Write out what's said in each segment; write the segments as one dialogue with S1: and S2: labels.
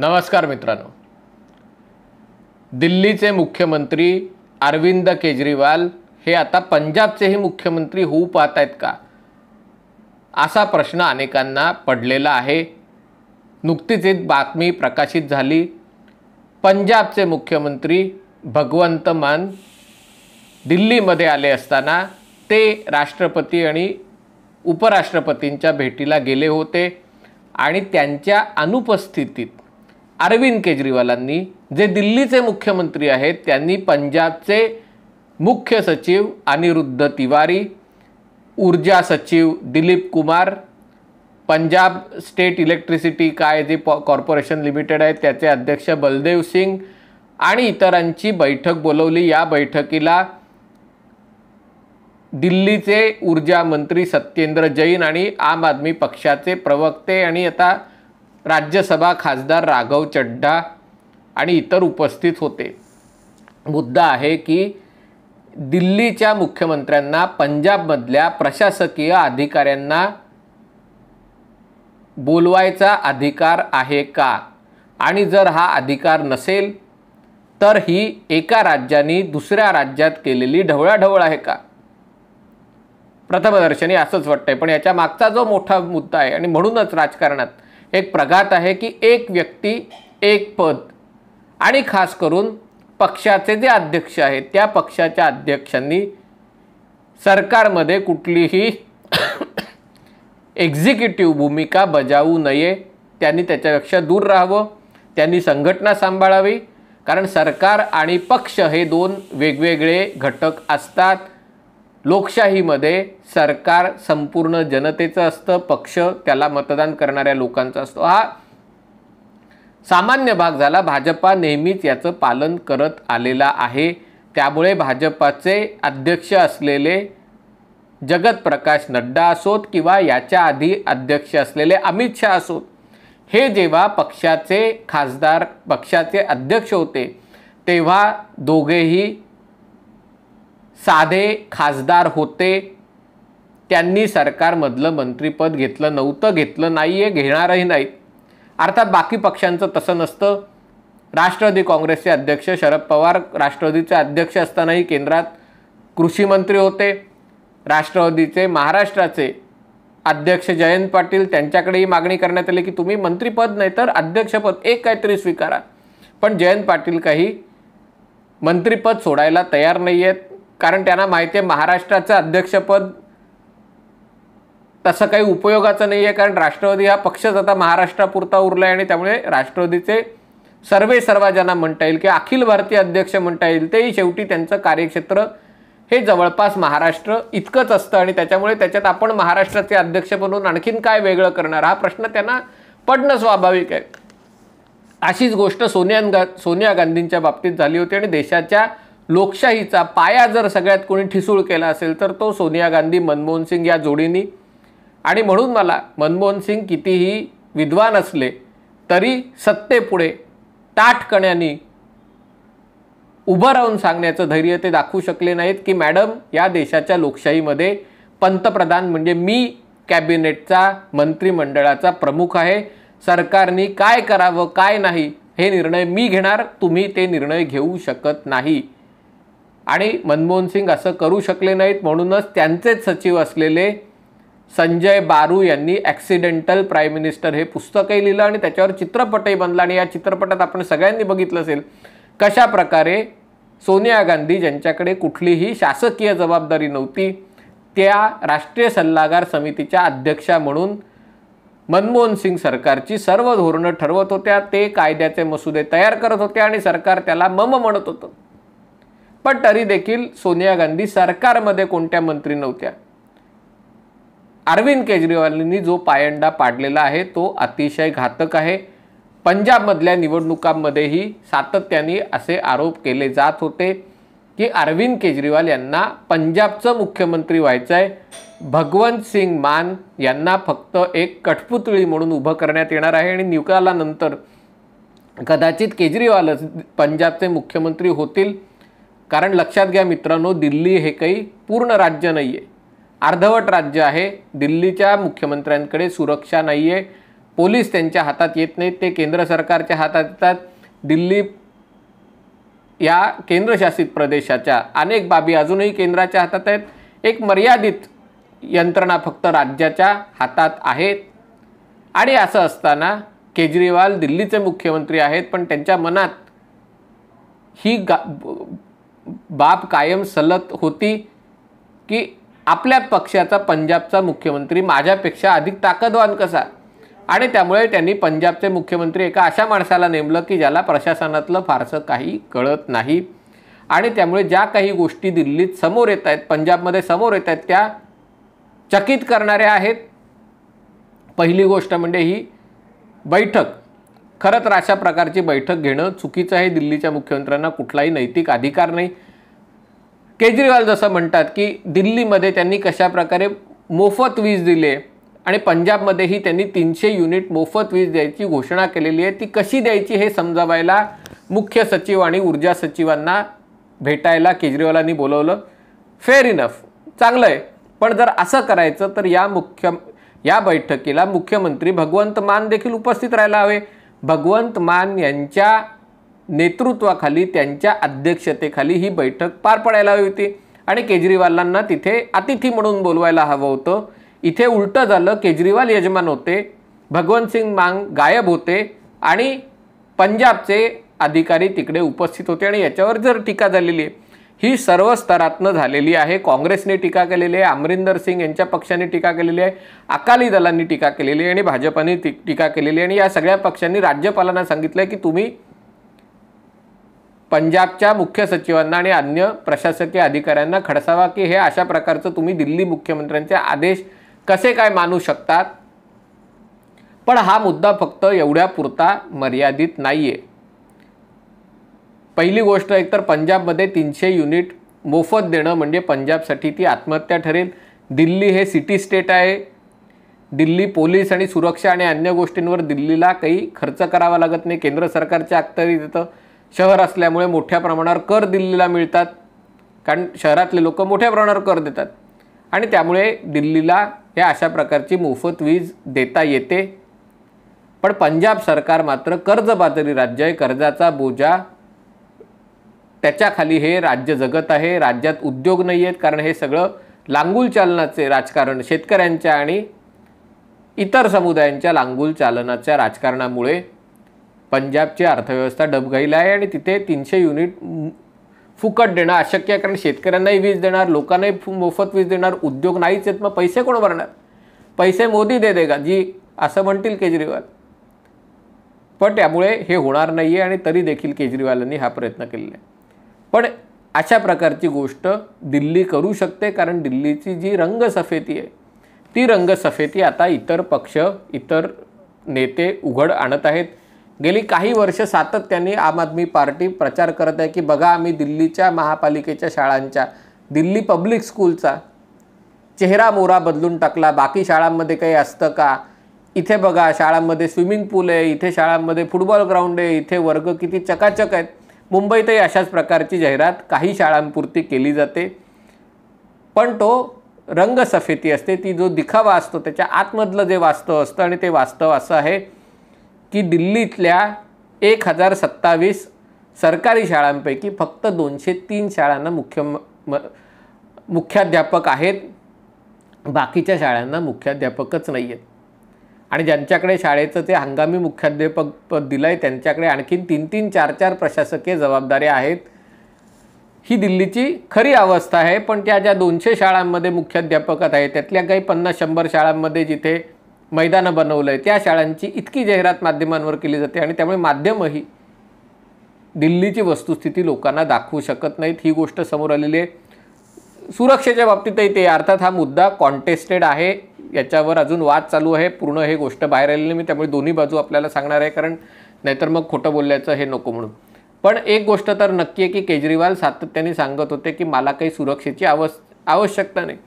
S1: नमस्कार मित्रांनो दिल्लीचे मुख्यमंत्री अरविंद केजरीवाल हे आता पंजाबचेही मुख्यमंत्री होऊ पाहत आहेत का असा प्रश्न अनेकांना पडलेला आहे नुकतीच एक बातमी प्रकाशित झाली पंजाबचे मुख्यमंत्री भगवंत मान दिल्लीमध्ये आले असताना ते राष्ट्रपती आणि उपराष्ट्रपतींच्या भेटीला गेले होते आणि त्यांच्या अनुपस्थितीत अरविंद केजरीवालांनी जे दिल्लीचे मुख्यमंत्री आहेत त्यांनी पंजाबचे मुख्य सचिव अनिरुद्ध तिवारी ऊर्जा सचिव दिलीप कुमार पंजाब स्टेट इलेक्ट्रिसिटी काय जे पॉ कॉर्पोरेशन लिमिटेड आहेत त्याचे अध्यक्ष बलदेव सिंग आणि इतरांची बैठक बोलवली या बैठकीला दिल्लीचे ऊर्जा मंत्री सत्येंद्र जैन आणि आम आदमी पक्षाचे प्रवक्ते आणि आता राज्यसभा खासदार राघव चड्ढा आणि इतर उपस्थित होते मुद्दा आहे की दिल्लीच्या मुख्यमंत्र्यांना पंजाबमधल्या प्रशासकीय अधिकाऱ्यांना बोलवायचा अधिकार आहे का आणि जर हा अधिकार नसेल तर ही एका राज्याने दुसऱ्या राज्यात केलेली ढवळाढवळ आहे का प्रथमदर्शनी असंच वाटतंय पण याच्या मागचा जो मोठा मुद्दा आहे आणि म्हणूनच राजकारणात एक प्रघात आहे की एक व्यक्ती एक पद आणि खास करून पक्षाचे जे अध्यक्ष आहेत त्या पक्षाच्या अध्यक्षांनी सरकारमध्ये कुठलीही एक्झिक्युटिव्ह भूमिका बजावू नये त्यांनी त्याच्यापेक्षा दूर राहावं त्यांनी संघटना सांभाळावी कारण सरकार आणि पक्ष हे दोन वेगवेगळे घटक असतात लोकशाहीमध्ये सरकार संपूर्ण जनतेचं असतं पक्ष त्याला मतदान करणाऱ्या लोकांचा असतो हा सामान्य भाग झाला भाजपा नेहमीच याचं पालन करत आलेला आहे त्यामुळे भाजपाचे अध्यक्ष असलेले जगत प्रकाश नड्डा असोत किंवा याच्या आधी अध्यक्ष असलेले अमित शहा असोत हे जेव्हा पक्षाचे खासदार पक्षाचे अध्यक्ष होते तेव्हा दोघेही साधे खासदार होते त्यांनी सरकारमधलं मंत्रिपद घेतलं नव्हतं घेतलं नाही आहे घेणारही नाहीत अर्थात बाकी पक्षांचं तसं नसतं राष्ट्रवादी काँग्रेसचे अध्यक्ष शरद पवार राष्ट्रवादीचे अध्यक्ष असतानाही केंद्रात कृषी मंत्री होते राष्ट्रवादीचे महाराष्ट्राचे अध्यक्ष जयंत पाटील त्यांच्याकडे ही मागणी करण्यात आली की तुम्ही मंत्रिपद नाही तर अध्यक्षपद एक काहीतरी स्वीकारा पण जयंत पाटील काही मंत्रिपद सोडायला तयार नाही आहेत कारण त्यांना माहिती आहे महाराष्ट्राचं अध्यक्षपद तसं काही उपयोगाचं नाही आहे कारण राष्ट्रवादी हा पक्षच आता महाराष्ट्रापुरता उरला आहे आणि त्यामुळे राष्ट्रवादीचे सर्वे सर्व ज्यांना म्हणता येईल किंवा अखिल भारतीय अध्यक्ष म्हणता येईल तेही शेवटी त्यांचं कार्यक्षेत्र हे जवळपास महाराष्ट्र इतकंच असतं आणि त्याच्यामुळे त्याच्यात आपण महाराष्ट्राचे अध्यक्ष बनवून आणखीन काय वेगळं करणार हा प्रश्न त्यांना पडणं स्वाभाविक आहे अशीच गोष्ट सोनिया गा सोनिया गांधींच्या बाबतीत झाली होती आणि देशाच्या लोकशाहीचा पाया जर सगळ्यात कोणी ठिसूळ केला असेल तर तो सोनिया गांधी मनमोहन सिंग या जोडीनी आणि म्हणून मला मनमोहन सिंग कितीही विद्वान असले तरी सत्तेपुढे ताटकण्याने उभं राहून सांगण्याचं धैर्य ते दाखवू शकले नाहीत की मॅडम या देशाच्या लोकशाहीमध्ये पंतप्रधान म्हणजे मी कॅबिनेटचा मंत्रिमंडळाचा प्रमुख आहे सरकारनी काय करावं काय नाही हे निर्णय मी घेणार तुम्ही ते निर्णय घेऊ शकत नाही आणि मनमोहन सिंग असं करू शकले नाहीत म्हणूनच त्यांचेच सचिव असलेले संजय बारू यांनी ॲक्सिडेंटल प्राईम मिनिस्टर हे पुस्तकही लिहिलं आणि त्याच्यावर चित्रपटही बनला आणि या चित्रपटात आपण सगळ्यांनी बघितलं असेल कशा प्रकारे सोनिया गांधी ज्यांच्याकडे कुठलीही शासकीय जबाबदारी नव्हती त्या राष्ट्रीय सल्लागार समितीच्या अध्यक्षा म्हणून मनमोहन सिंग सरकारची सर्व धोरणं ठरवत होत्या ते कायद्याचे मसुदे तयार करत होते आणि सरकार त्याला मम म्हणत होतं पण तरी देखील सोनिया गांधी सरकारमध्ये कोणत्या मंत्री नव्हत्या अरविंद केजरीवालांनी जो पायंडा पाडलेला आहे तो अतिशय घातक आहे पंजाबमधल्या निवडणुकांमध्येही सातत्याने असे आरोप केले जात होते की अरविंद केजरीवाल यांना पंजाबचं मुख्यमंत्री व्हायचं आहे भगवंत सिंग मान यांना फक्त एक कठपुतळी म्हणून उभं करण्यात येणार आहे आणि निकालानंतर कदाचित केजरीवालच पंजाबचे मुख्यमंत्री होतील कारण लक्षात घ्या मित्रांनो दिल्ली हे काही पूर्ण राज्य नाही आहे अर्धवट राज्य आहे दिल्लीच्या मुख्यमंत्र्यांकडे सुरक्षा नाही आहे पोलीस त्यांच्या हातात येत नाहीत ते केंद्र सरकारच्या हातात येतात दिल्ली या केंद्रशासित प्रदेशाच्या अनेक बाबी अजूनही केंद्राच्या हातात आहेत एक मर्यादित यंत्रणा फक्त राज्याच्या हातात आहेत आणि असं असताना केजरीवाल दिल्लीचे मुख्यमंत्री आहेत पण त्यांच्या मनात ही गा बाब कायम सलत होती की आपल्या पक्षाचा पंजाबचा मुख्यमंत्री माझ्यापेक्षा अधिक ताकदवान कसा आणि त्यामुळे त्यांनी पंजाबचे मुख्यमंत्री एका अशा माणसाला नेमलं की ज्याला प्रशासनातलं फारसं काही कळत नाही आणि त्यामुळे ज्या काही गोष्टी दिल्लीत समोर येत आहेत पंजाबमध्ये समोर येत आहेत त्या चकित करणाऱ्या आहेत पहिली गोष्ट म्हणजे ही बैठक खरं तर अशा प्रकारची बैठक घेणं चुकीचं आहे दिल्लीच्या मुख्यमंत्र्यांना कुठलाही नैतिक अधिकार नाही केजरीवाल जसं म्हणतात की दिल्लीमध्ये त्यांनी कशाप्रकारे मोफत वीज दिली आणि पंजाबमध्येही त्यांनी तीनशे युनिट मोफत वीज द्यायची घोषणा केलेली आहे ती कशी द्यायची हे समजावायला मुख्य सचिव आणि ऊर्जा सचिवांना भेटायला केजरीवालांनी बोलवलं फेअर इनफ चांगलं आहे पण जर असं करायचं तर या मुख्य या बैठकीला मुख्यमंत्री भगवंत मान देखील उपस्थित राहायला हवे भगवंत मान यांच्या नेतृत्वाखाली त्यांच्या अध्यक्षतेखाली ही बैठक पार पडायला हवी होती आणि केजरीवालांना तिथे अतिथी म्हणून बोलवायला हवं होतं इथे उलटं झालं केजरीवाल यजमान होते भगवंतसिंग मांग गायब होते आणि पंजाबचे अधिकारी तिकडे उपस्थित होते आणि याच्यावर जर टीका झालेली आहे ही सर्व स्तरातनं झालेली आहे काँग्रेसने टीका केलेली आहे अमरिंदर सिंग यांच्या पक्षाने टीका केलेली आहे अकाली दलांनी टीका केलेली आहे आणि भाजपाने टीका केलेली आहे आणि या सगळ्या पक्षांनी राज्यपालांना सांगितलं आहे की तुम्ही पंजाबच्या मुख्य सचिवांना आणि अन्य प्रशासकीय अधिकाऱ्यांना खडसावा की हे अशा प्रकारचं तुम्ही दिल्ली मुख्यमंत्र्यांचे आदेश कसे काय मानू शकतात पण हा मुद्दा फक्त एवढ्या पुरता मर्यादित नाही आहे पहिली गोष्ट एकतर पंजाबमध्ये तीनशे युनिट मोफत देणं म्हणजे पंजाबसाठी ती आत्महत्या ठरेल दिल्ली हे सिटी स्टेट आहे दिल्ली पोलीस आणि सुरक्षा आणि अन्य गोष्टींवर दिल्लीला काही खर्च करावा लागत नाही केंद्र सरकारच्या अखत्यारीत येतं शहर असल्यामुळे मोठ्या प्रमाणावर कर दिल्लीला मिळतात कारण शहरातले लोक मोठ्या प्रमाणावर कर देतात आणि त्यामुळे दिल्लीला हे अशा प्रकारची मोफत वीज देता येते पण पंजाब सरकार मात्र कर्जबाजारी राज्य आहे कर्जाचा बोजा त्याच्याखाली हे राज्य जगत आहे राज्यात उद्योग नाही आहेत कारण हे सगळं लांगूल चालनाचे राजकारण शेतकऱ्यांच्या आणि इतर समुदायांच्या लांगूल चालनाच्या राजकारणामुळे पंजाबची अर्थव्यवस्था डबघाईला आहे आणि तिथे तीनशे युनिट फुकट देणं अशक्य आहे कारण शेतकऱ्यांनाही वीज देणार लोकांनाही मोफत वीज देणार उद्योग नाहीच आहेत मग पैसे कोण भरणार पैसे मोदी दे देगा जी असं म्हणतील केजरीवाल पण त्यामुळे हे होणार नाही आहे आणि तरी देखील केजरीवालांनी हा प्रयत्न केलेला आहे पण अशा प्रकारची गोष्ट दिल्ली करू शकते कारण दिल्लीची जी रंगसफेती आहे ती रंगसफेती आता इतर पक्ष इतर नेते उघड आणत आहेत गेली काही वर्ष सातत्याने आम आदमी पार्टी प्रचार करत आहे की बघा आम्ही दिल्लीच्या महापालिकेच्या शाळांच्या दिल्ली पब्लिक स्कूलचा चेहरा मोरा बदलून टाकला बाकी शाळांमध्ये काही असतं का इथे बघा शाळांमध्ये स्विमिंग पूल आहे इथे शाळांमध्ये फुटबॉल ग्राउंड आहे इथे वर्ग किती चकाचक आहेत मुंबईतही अशाच प्रकारची जाहिरात काही शाळांपुरती केली जाते पण तो रंगसफेती असते ती जो दिखावा असतो त्याच्या आतमधलं जे वास्तव असतं आणि ते वास्तव असं आहे की दिल्लीतल्या एक हजार सत्तावीस सरकारी शाळांपैकी फक्त दोनशे तीन शाळांना मुख्य म मुख्याध्यापक आहेत बाकीच्या शाळांना मुख्याध्यापकच नाही आहेत आणि ज्यांच्याकडे शाळेचं ते हंगामी मुख्याध्यापक पद दिलं आहे त्यांच्याकडे आणखीन तीन तीन चार चार प्रशासकीय जबाबदाऱ्या आहेत ही दिल्लीची खरी अवस्था आहे पण त्या ज्या दोनशे शाळांमध्ये मुख्याध्यापक आहेत त्यातल्या काही पन्नास शंभर शाळांमध्ये जिथे मैदानं बनवलं आहे त्या शाळांची इतकी जाहिरात माध्यमांवर केली जाते आणि त्यामुळे माध्यमही दिल्लीची वस्तुस्थिती लोकांना दाखवू शकत नाहीत ही गोष्ट समोर आलेली आहे सुरक्षेच्या बाबतीतही ते अर्थात हा मुद्दा कॉन्टेस्टेड आहे याच्यावर अजून वाद चालू आहे पूर्ण हे गोष्ट बाहेर आलेली मी त्यामुळे दोन्ही बाजू आपल्याला सांगणार आहे कारण नाहीतर मग खोटं बोलल्याचं हे नको म्हणून पण एक गोष्ट तर नक्की आहे की केजरीवाल सातत्याने सांगत होते की मला काही सुरक्षेची आवश आवश्यकता नाही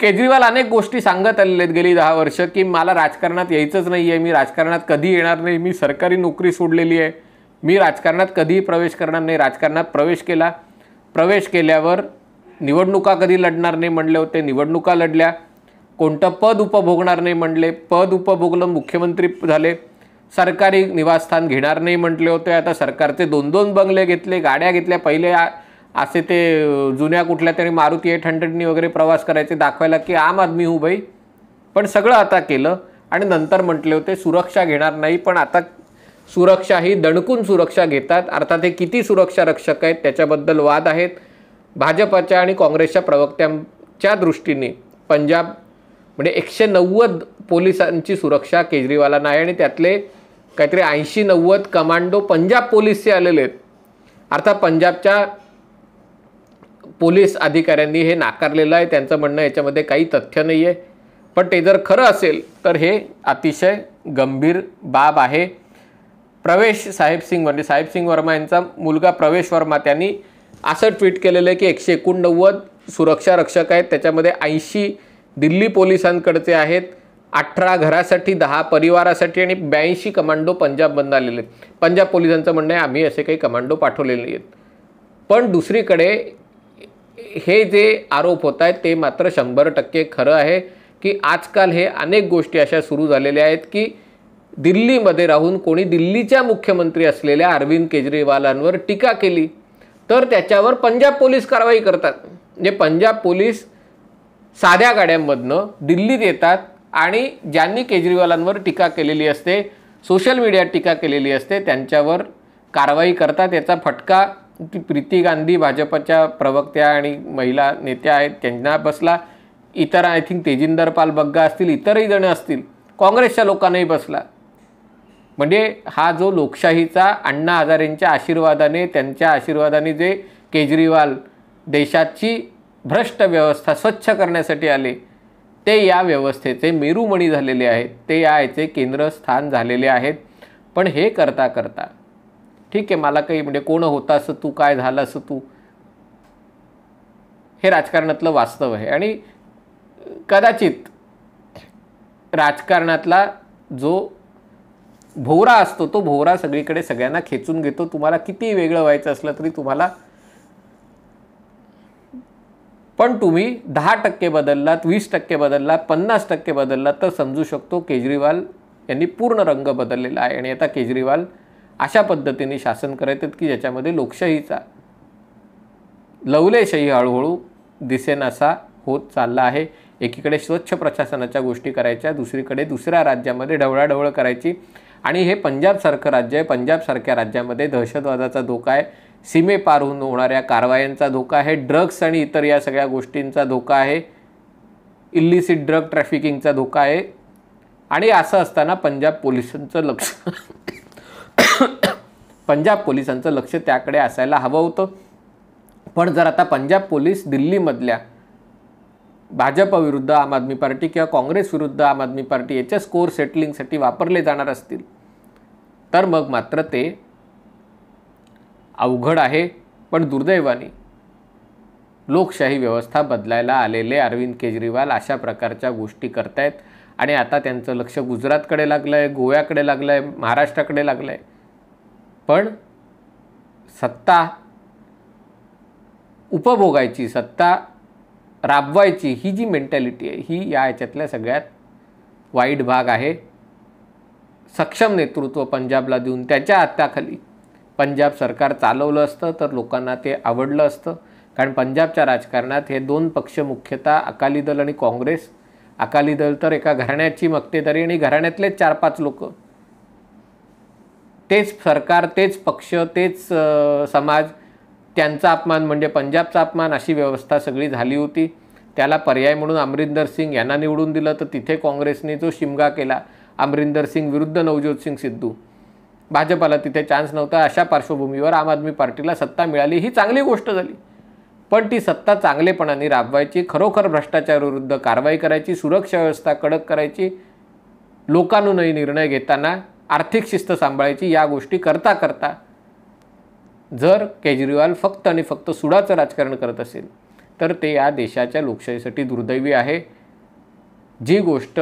S1: केजरीवाल अनेक गोष्टी सांगत आलेले आहेत गेली दहा वर्ष की मला राजकारणात यायचंच नाही आहे मी राजकारणात कधी येणार नाही मी सरकारी नोकरी सोडलेली आहे मी राजकारणात कधीही प्रवेश करणार नाही राजकारणात प्रवेश केला प्रवेश केल्यावर निवडणुका कधी लढणार नाही म्हणले होते निवडणुका लढल्या कोणतं पद उपभोगणार नाही म्हणले पद उपभोगलं मुख्यमंत्री झाले सरकारी निवासस्थान घेणार नाही म्हटले होते आता सरकारचे दोन दोन बंगले घेतले गाड्या घेतल्या पहिले असे ते जुन्या कुठल्या तरी मारुती एट हंड्रेडनी वगैरे प्रवास करायचे दाखवायला की आम आदमी हू बाई पण सगळं आता केलं आणि नंतर म्हटले होते सुरक्षा घेणार नाही पण आता सुरक्षा ही दणकून सुरक्षा घेतात अर्थात हे किती सुरक्षा रक्षक आहेत त्याच्याबद्दल वाद आहेत भाजपच्या आणि काँग्रेसच्या प्रवक्त्यांच्या दृष्टीने पंजाब म्हणजे एकशे नव्वद पोलिसांची सुरक्षा केजरीवालांना आहे आणि त्यातले काहीतरी ऐंशी नव्वद कमांडो पंजाब पोलिसचे आलेले आहेत अर्थात पंजाबच्या पोलीस अधिकाऱ्यांनी हे नाकारलेलं आहे त्यांचं म्हणणं याच्यामध्ये काही तथ्य नाही आहे पण ते जर खरं असेल तर हे अतिशय गंभीर बाब आहे प्रवेश साहेब सिंग म्हणजे साहेब सिंग वर्मा यांचा मुलगा प्रवेश वर्मा त्यांनी असं ट्विट केलेलं आहे की एकशे एकोणनव्वद सुरक्षा रक्षक आहेत त्याच्यामध्ये ऐंशी दिल्ली पोलिसांकडचे आहेत अठरा घरासाठी दहा परिवारासाठी आणि ब्याऐंशी कमांडो बंद आलेले आहेत पंजाब पोलिसांचं म्हणणं आहे आम्ही असे काही कमांडो पाठवलेले आहेत पण दुसरीकडे हे जे आरोप होत आहेत ते मात्र शंभर टक्के खरं आहे की आजकाल हे अनेक गोष्टी अशा सुरू झालेल्या आहेत की दिल्लीमध्ये राहून कोणी दिल्लीच्या मुख्यमंत्री असलेल्या अरविंद केजरीवालांवर टीका केली तर त्याच्यावर पंजाब पोलीस कारवाई करतात म्हणजे पंजाब पोलीस साध्या गाड्यांमधनं दिल्लीत येतात आणि ज्यांनी केजरीवालांवर टीका केलेली असते सोशल मीडियात टीका केलेली असते त्यांच्यावर कारवाई करतात याचा फटका ती प्रीती गांधी भाजपच्या प्रवक्त्या आणि महिला नेत्या आहेत त्यांना बसला इतर आय थिंक तेजिंदर पाल बग्गा असतील इतरही जणं असतील काँग्रेसच्या लोकांनाही बसला म्हणजे हा जो लोकशाहीचा अण्णा हजारेंच्या आशीर्वादाने त्यांच्या आशीर्वादाने जे केजरीवाल देशाची भ्रष्ट व्यवस्था स्वच्छ करण्यासाठी आले ते या व्यवस्थेचे मेरुमणी झालेले आहेत ते या याचे केंद्रस्थान झालेले आहेत पण हे करता करता ठीक आहे मला काही म्हणजे कोण होता असं तू काय झालं असं तू हे राजकारणातलं वास्तव आहे आणि कदाचित राजकारणातला जो भोवरा असतो तो भोवरा सगळीकडे सगळ्यांना खेचून घेतो तुम्हाला किती वेगळं व्हायचं असलं तरी तुम्हाला पण तुम्ही दहा टक्के बदललात वीस टक्के बदललात पन्नास टक्के बदललात तर समजू शकतो केजरीवाल यांनी पूर्ण रंग बदललेला आहे आणि आता केजरीवाल अशा पद्धतीने शासन करत आहेत की ज्याच्यामध्ये लोकशाहीचा लवलेशाही हळूहळू दिसेनासा होत चालला आहे एकीकडे स्वच्छ प्रशासनाच्या गोष्टी करायच्या दुसरीकडे दुसऱ्या राज्यामध्ये ढवळाढवळ करायची आणि हे पंजाबसारखं राज्य आहे पंजाबसारख्या राज्यामध्ये दहशतवादाचा धोका आहे सीमेपारहून होणाऱ्या कारवायांचा धोका आहे ड्रग्स आणि इतर या सगळ्या गोष्टींचा धोका आहे इल्लिसिट ड्रग ट्रॅफिकिंगचा धोका आहे आणि असं असताना पंजाब पोलिसांचं लक्ष पंजाब पोलिसांचं लक्ष त्याकडे असायला हवं होतं पण जर आता पंजाब पोलीस दिल्लीमधल्या भाजपविरुद्ध आम आदमी पार्टी किंवा काँग्रेसविरुद्ध आम आदमी पार्टी याच्या स्कोर सेटलिंगसाठी वापरले जाणार असतील तर मग मात्र ते अवघड आहे पण दुर्दैवाने लोकशाही व्यवस्था बदलायला आलेले अरविंद केजरीवाल अशा प्रकारच्या गोष्टी करतायत आणि आता त्यांचं लक्ष गुजरातकडे लागलं आहे गोव्याकडे लागलं आहे महाराष्ट्राकडे लागलं आहे पण सत्ता उपभोगायची सत्ता राबवायची ही जी मेंटॅलिटी आहे ही या याच्यातल्या सगळ्यात वाईट भाग आहे सक्षम नेतृत्व पंजाबला देऊन त्याच्या हाताखाली पंजाब सरकार चालवलं असतं तर लोकांना ते आवडलं असतं कारण पंजाबच्या राजकारणात हे दोन पक्ष मुख्यतः अकाली दल आणि काँग्रेस अकाली दल तर एका घराण्याची मक्तेदारी आणि घराण्यातलेच चार पाच लोक तेच सरकार तेच पक्ष तेच समाज त्यांचा अपमान म्हणजे पंजाबचा अपमान अशी व्यवस्था सगळी झाली होती त्याला पर्याय म्हणून अमरिंदर सिंग यांना निवडून दिलं तर तिथे काँग्रेसने जो शिमगा केला अमरिंदर सिंग विरुद्ध नवज्योत सिंग सिद्धू भाजपाला तिथे चान्स नव्हता अशा पार्श्वभूमीवर आम आदमी पार्टीला सत्ता मिळाली ही चांगली गोष्ट झाली पण ती सत्ता चांगलेपणाने राबवायची खरोखर भ्रष्टाचाराविरुद्ध कारवाई करायची सुरक्षा व्यवस्था कडक करायची लोकांनाही निर्णय घेताना आर्थिक शिस्त सांभाळायची या गोष्टी करता करता जर केजरीवाल फक्त आणि फक्त सुडाचं राजकारण करत असेल तर ते या देशाच्या लोकशाहीसाठी दुर्दैवी आहे जी गोष्ट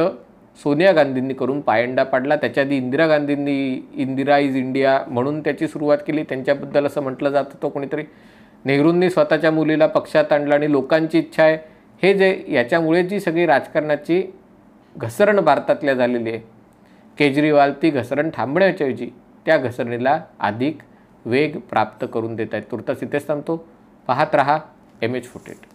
S1: सोनिया गांधींनी करून पायंडा पाडला त्याच्या आधी इंदिरा गांधींनी इंदिरा इज इंडिया म्हणून त्याची सुरुवात केली त्यांच्याबद्दल असं म्हटलं जात होतं कोणीतरी नेहरूंनी स्वतःच्या मुलीला पक्षात आणलं आणि लोकांची इच्छा आहे हे जे याच्यामुळे जी सगळी राजकारणाची घसरण भारतातल्या झालेली आहे केजरीवाल ती घसरण थांबण्याच्याऐवजी त्या घसरणीला अधिक वेग प्राप्त करून देत आहेत तुर्तास इथेच थांबतो पाहत रहा एम एच फुटेट